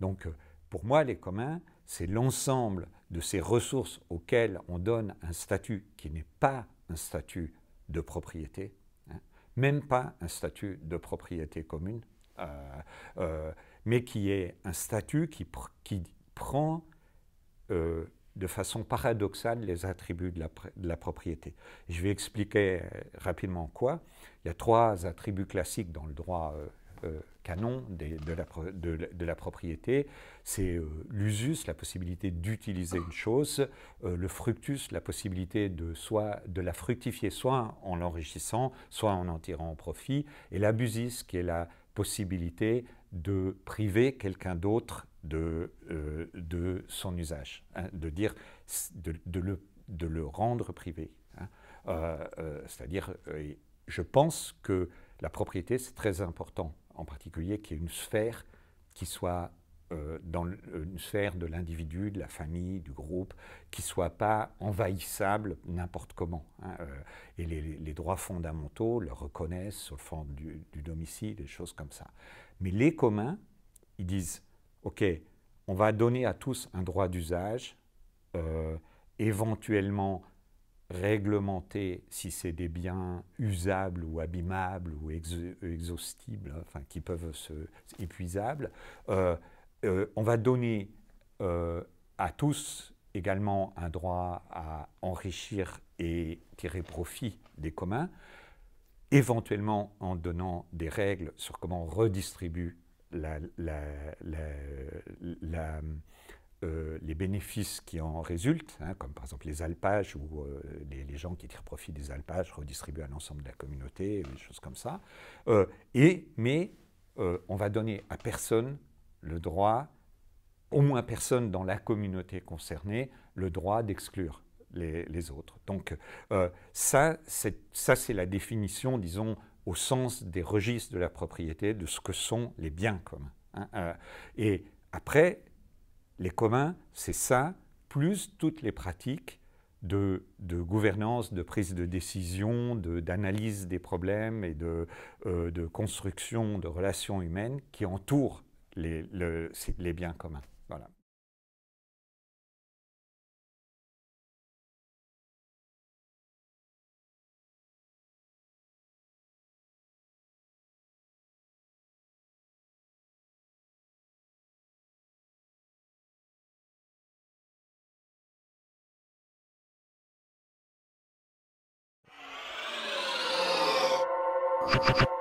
Donc, euh, pour moi, les communs, c'est l'ensemble de ces ressources auxquelles on donne un statut qui n'est pas un statut de propriété, hein, même pas un statut de propriété commune, euh, euh, mais qui est un statut qui, prend de façon paradoxale les attributs de la, propriété. Je vais expliquer euh, rapidement quoi. Il y a trois attributs classiques dans le droit euh, euh, canon de, la, propriété. C'est l'usus, la possibilité d'utiliser une chose, le fructus, la possibilité de, soit, de la fructifier soit en l'enrichissant, soit en en tirant profit, et l'abusis, qui est la possibilité de priver quelqu'un d'autre de, euh, de son usage, hein, de dire, de, de, le, rendre privé. Hein. Euh, euh, c'est-à-dire, je pense que la propriété, c'est très important, en particulier qu'il y ait une sphère qui soit euh, dans euh, une sphère de l'individu, de la famille, du groupe, qui ne soit pas envahissable n'importe comment. Hein, euh, et les, droits fondamentaux le reconnaissent sur le fond du, domicile, des choses comme ça. Mais les communs, ils disent, OK, on va donner à tous un droit d'usage, éventuellement réglementé, si c'est des biens usables ou abîmables ou exhaustibles, hein, enfin qui peuvent se épuisables. Euh, on va donner euh, à tous également un droit à enrichir et tirer profit des communs, éventuellement en donnant des règles sur comment on redistribue euh, les bénéfices qui en résultent, hein, comme par exemple les alpages, ou les, gens qui tirent profit des alpages redistribuent à l'ensemble de la communauté, des choses comme ça. et, mais on va donner à personne le droit, au moins personne dans la communauté concernée, le droit d'exclure les, autres. Donc euh, c'est ça, c'est la définition, disons, au sens des registres de la propriété, de ce que sont les biens communs. Hein, euh. et après, les communs, c'est ça, plus toutes les pratiques de, de, gouvernance, de prise de décision, d'analyse des problèmes et de, euh, de construction de relations humaines qui entourent les, le, les biens communs. Voilà.